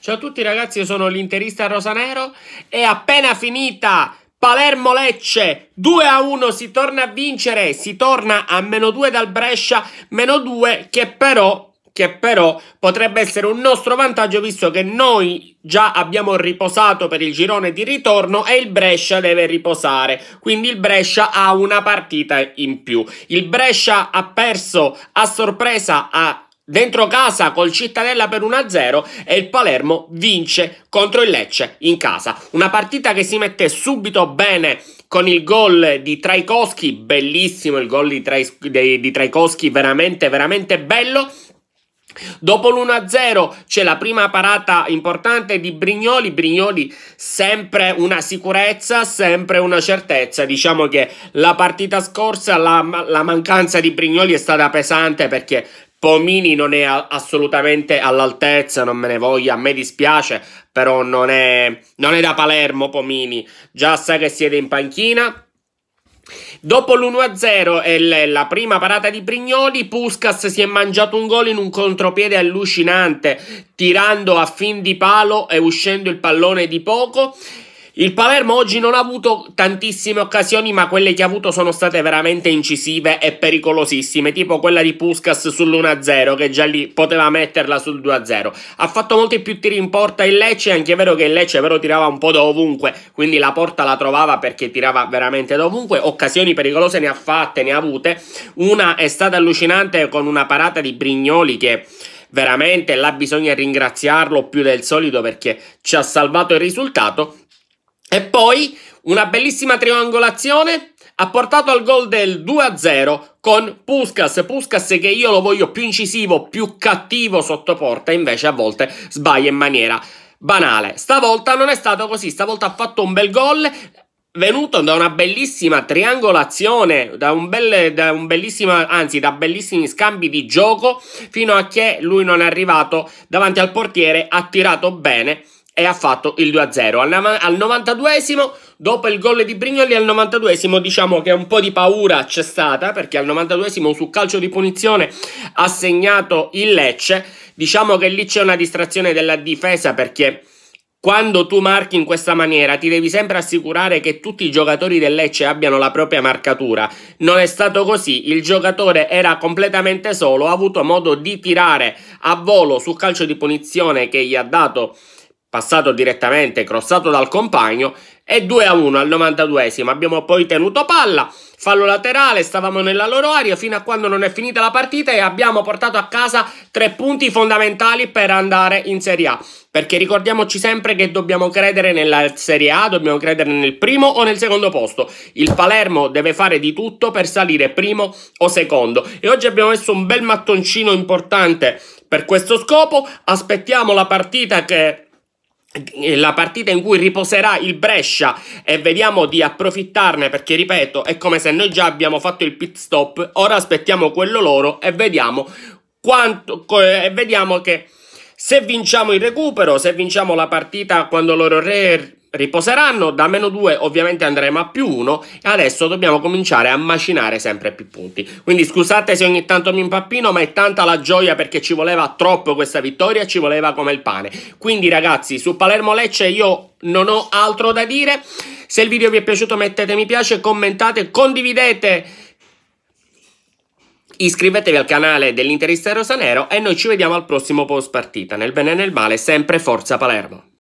Ciao a tutti ragazzi, io sono l'interista Rosanero. e appena finita Palermo Lecce 2 a 1, si torna a vincere, si torna a meno 2 dal Brescia, meno 2 che però che però potrebbe essere un nostro vantaggio visto che noi già abbiamo riposato per il girone di ritorno e il Brescia deve riposare, quindi il Brescia ha una partita in più. Il Brescia ha perso a sorpresa a dentro casa col Cittadella per 1-0 e il Palermo vince contro il Lecce in casa. Una partita che si mette subito bene con il gol di Traikowski, bellissimo il gol di, Trai, di, di Traikowski, veramente veramente bello. Dopo l'1-0 c'è la prima parata importante di Brignoli, Brignoli sempre una sicurezza, sempre una certezza, diciamo che la partita scorsa la, la mancanza di Brignoli è stata pesante perché Pomini non è assolutamente all'altezza, non me ne voglia, a me dispiace, però non è, non è da Palermo Pomini, già sa che siete in panchina. Dopo l'1-0 e la prima parata di Brignoli, Puskas si è mangiato un gol in un contropiede allucinante, tirando a fin di palo e uscendo il pallone di poco. Il Palermo oggi non ha avuto tantissime occasioni, ma quelle che ha avuto sono state veramente incisive e pericolosissime, tipo quella di Puskas sull'1-0, che già lì poteva metterla sul 2-0. Ha fatto molti più tiri in porta il Lecce, anche è vero che il Lecce però tirava un po' da ovunque, quindi la porta la trovava perché tirava veramente da ovunque. Occasioni pericolose ne ha fatte, ne ha avute. Una è stata allucinante con una parata di Brignoli che veramente là bisogna ringraziarlo più del solito perché ci ha salvato il risultato. E poi una bellissima triangolazione ha portato al gol del 2-0 con Puskas. Puskas che io lo voglio più incisivo, più cattivo sotto porta, invece a volte sbaglia in maniera banale. Stavolta non è stato così, stavolta ha fatto un bel gol venuto da una bellissima triangolazione, da un, bel, da un bellissimo, anzi da bellissimi scambi di gioco, fino a che lui non è arrivato davanti al portiere, ha tirato bene e ha fatto il 2-0. Al, al 92esimo, dopo il gol di Brignoli, al 92esimo diciamo che un po' di paura c'è stata, perché al 92esimo su calcio di punizione ha segnato il Lecce. Diciamo che lì c'è una distrazione della difesa perché... Quando tu marchi in questa maniera ti devi sempre assicurare che tutti i giocatori del Lecce abbiano la propria marcatura. Non è stato così, il giocatore era completamente solo, ha avuto modo di tirare a volo sul calcio di punizione che gli ha dato passato direttamente crossato dal compagno e 2 a 1 al 92esimo abbiamo poi tenuto palla fallo laterale stavamo nella loro aria fino a quando non è finita la partita e abbiamo portato a casa tre punti fondamentali per andare in Serie A perché ricordiamoci sempre che dobbiamo credere nella Serie A, dobbiamo credere nel primo o nel secondo posto. Il Palermo deve fare di tutto per salire primo o secondo e oggi abbiamo messo un bel mattoncino importante per questo scopo. Aspettiamo la partita che la partita in cui riposerà il Brescia e vediamo di approfittarne perché ripeto è come se noi già abbiamo fatto il pit stop ora aspettiamo quello loro e vediamo quanto e vediamo che se vinciamo il recupero se vinciamo la partita quando loro re riposeranno, da meno 2 ovviamente andremo a più 1 e adesso dobbiamo cominciare a macinare sempre più punti. Quindi scusate se ogni tanto mi impappino ma è tanta la gioia perché ci voleva troppo questa vittoria, ci voleva come il pane. Quindi ragazzi su Palermo Lecce io non ho altro da dire, se il video vi è piaciuto mettete mi piace, commentate, condividete iscrivetevi al canale dell'Interista Rosanero e noi ci vediamo al prossimo post partita. Nel bene e nel male, sempre Forza Palermo!